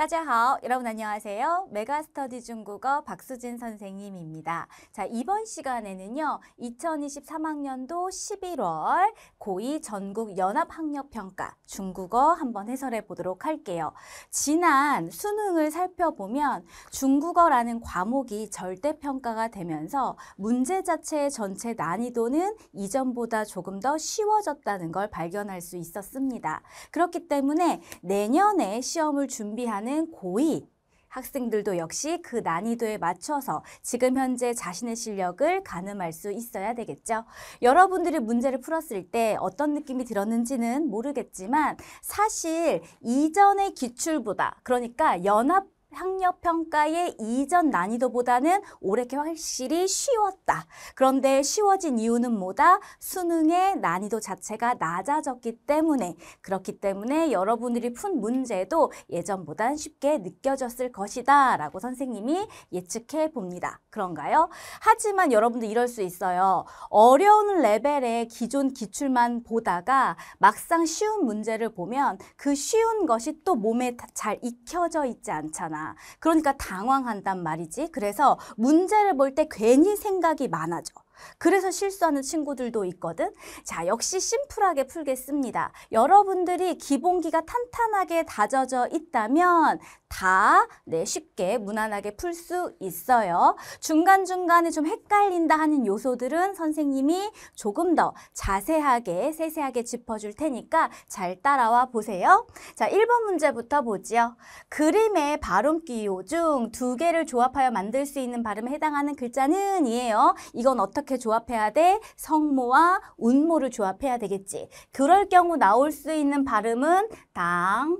따자하오 여러분 안녕하세요. 메가스터디 중국어 박수진 선생님입니다. 자, 이번 시간에는요. 2023학년도 11월 고2 전국 연합 학력 평가 중국어 한번 해설해 보도록 할게요. 지난 수능을 살펴보면 중국어라는 과목이 절대 평가가 되면서 문제 자체의 전체 난이도는 이전보다 조금 더 쉬워졌다는 걸 발견할 수 있었습니다. 그렇기 때문에 내년에 시험을 준비하는 있는 고이 학생들도 역시 그 난이도에 맞춰서 지금 현재 자신의 실력을 가늠할 수 있어야 되겠죠. 여러분들이 문제를 풀었을 때 어떤 느낌이 들었는지는 모르겠지만 사실 이전의 기출보다 그러니까 연합 학력 평가의 이전 난이도보다는 올해 확실히 쉬웠다. 그런데 쉬워진 이유는 뭐다? 수능의 난이도 자체가 낮아졌기 때문에 그렇기 때문에 여러분들이 푼 문제도 예전보단 쉽게 느껴졌을 것이다 라고 선생님이 예측해 봅니다. 그런가요? 하지만 여러분들 이럴 수 있어요. 어려운 레벨의 기존 기출만 보다가 막상 쉬운 문제를 보면 그 쉬운 것이 또 몸에 잘 익혀져 있지 않잖아. 있아 그러니까 당황한단 말이지. 그래서 문제를 볼 때 괜히 생각이 많아져. 그래서 실수하는 친구들도 있거든. 자, 역시 심플하게 풀겠습니다. 여러분들이 기본기가 탄탄하게 다져져 있다면 다 네, 쉽게 무난하게 풀 수 있어요. 중간중간에 좀 헷갈린다 하는 요소들은 선생님이 조금 더 자세하게 세세하게 짚어줄 테니까 잘 따라와 보세요. 자, 1번 문제부터 보지요. 그림의 발음 기호 중 두 개를 조합하여 만들 수 있는 발음에 해당하는 글자는 이에요. 이건 어떻게 조합해야 돼? 성모와 운모를 조합해야 되겠지. 그럴 경우 나올 수 있는 발음은 당,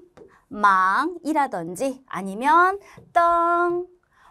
망이라든지 아니면 떵,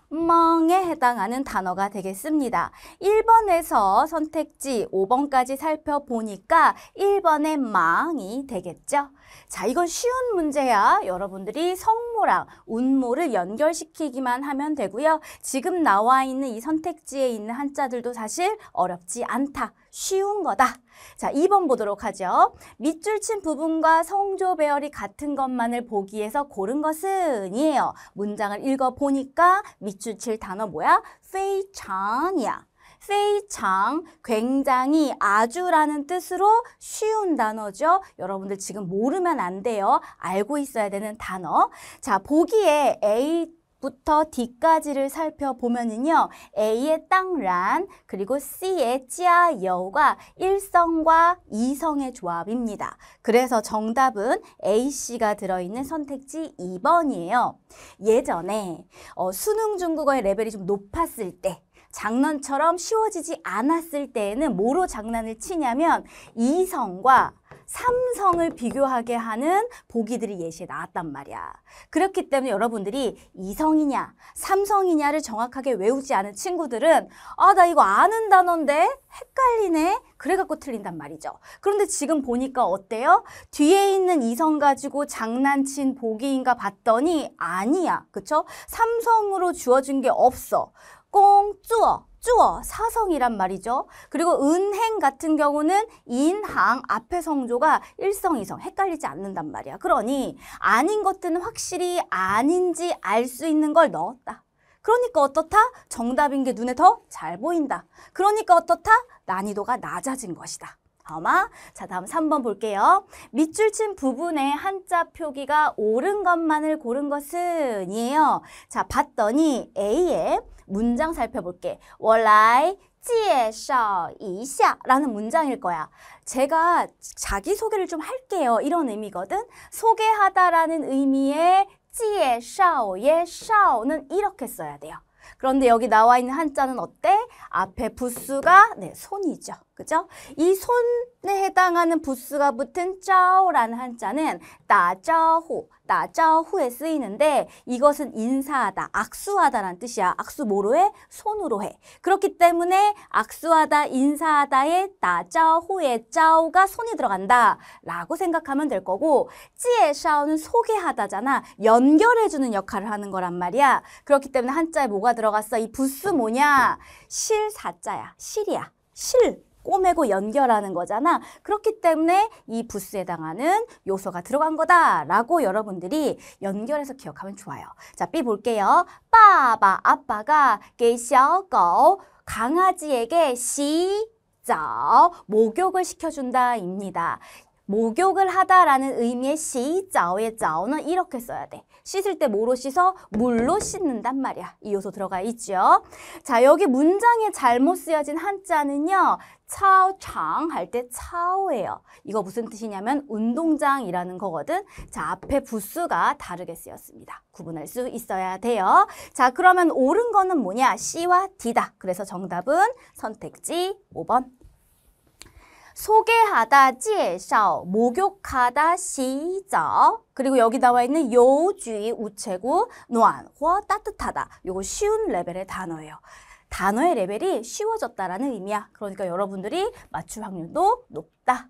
멍 해당하는 단어가 되겠습니다. 1번에서 선택지 5번까지 살펴보니까 1번의 망이 되겠죠. 자, 이건 쉬운 문제야. 여러분들이 성모랑 운모를 연결시키기만 하면 되고요. 지금 나와 있는 이 선택지에 있는 한자들도 사실 어렵지 않다. 쉬운 거다. 자, 2번 보도록 하죠. 밑줄 친 부분과 성조 배열이 같은 것만을 보기에서 고른 것은이에요. 문장을 읽어보니까 밑줄 칠 단어 뭐야? 페이창이야. 페이창 굉장히 아주라는 뜻으로 쉬운 단어죠. 여러분들 지금 모르면 안 돼요. 알고 있어야 되는 단어. 자, 보기에 A 부터 뒤까지를 살펴보면은요. A의 땅란 그리고 C의 찌아여우가 일성과이성의 조합입니다. 그래서 정답은 A씨가 들어있는 선택지 2번이에요. 예전에 어, 수능 중국어의 레벨이 좀 높았을 때 장난처럼 쉬워지지 않았을 때에는 뭐로 장난을 치냐면 이성과 삼성을 비교하게 하는 보기들이 예시에 나왔단 말이야. 그렇기 때문에 여러분들이 이성이냐, 삼성이냐를 정확하게 외우지 않은 친구들은 아, 나 이거 아는 단어인데 헷갈리네. 그래갖고 틀린단 말이죠. 그런데 지금 보니까 어때요? 뒤에 있는 이성 가지고 장난친 보기인가 봤더니 아니야. 그쵸? 삼성으로 주어진 게 없어. 꽁, 쭈어. 주어 사성이란 말이죠. 그리고 은행 같은 경우는 인항 앞에 성조가 일성이성 헷갈리지 않는단 말이야. 그러니 아닌 것들은 확실히 아닌지 알 수 있는 걸 넣었다. 그러니까 어떻다? 정답인 게 눈에 더 잘 보인다. 그러니까 어떻다? 난이도가 낮아진 것이다. 더마. 자, 다음 3번 볼게요. 밑줄 친 부분에 한자 표기가 옳은 것만을 고른 것은 이에요. 자, 봤더니 A의 문장 살펴볼게. 원라介绍一下라는 문장일 거야. 제가 자기소개를 좀 할게요. 이런 의미거든. 소개하다라는 의미의 介绍,예绍는 이렇게 써야 돼요. 그런데 여기 나와 있는 한자는 어때? 앞에 부수가 네, 손이죠. 그죠? 이 손에 해당하는 부스가 붙은 짜오라는 한자는 따짜호, 따짜호에 쓰이는데 이것은 인사하다, 악수하다라는 뜻이야. 악수 뭐로 해? 손으로 해. 그렇기 때문에 악수하다, 인사하다에따짜호에 짜오가 손이 들어간다 라고 생각하면 될 거고 찌에샤오는 소개하다잖아. 연결해주는 역할을 하는 거란 말이야. 그렇기 때문에 한자에 뭐가 들어갔어? 이 부스 뭐냐? 실사자야. 실이야. 실. 꼬매고 연결하는 거잖아. 그렇기 때문에 이 부스에 해당하는 요소가 들어간 거다라고 여러분들이 연결해서 기억하면 좋아요. 자, B 볼게요. 빠바 아빠가 게이셔거 강아지에게 시 목욕을 시켜준다입니다. 목욕을 하다라는 의미의 시자오의 자오는 이렇게 써야 돼. 씻을 때 뭐로 씻어? 물로 씻는단 말이야. 이 요소 들어가 있죠. 자, 여기 문장에 잘못 쓰여진 한자는요. 차오창 할때 차오예요. 이거 무슨 뜻이냐면 운동장이라는 거거든. 자, 앞에 부수가 다르게 쓰였습니다. 구분할 수 있어야 돼요. 자, 그러면 옳은 거는 뭐냐? C와 D다. 그래서 정답은 선택지 5번. 소개하다, 介绍, 목욕하다, 洗澡 그리고 여기 나와 있는 요주의 우체국, 暖和, 따뜻하다 요거 쉬운 레벨의 단어예요 단어의 레벨이 쉬워졌다라는 의미야 그러니까 여러분들이 맞출 확률도 높다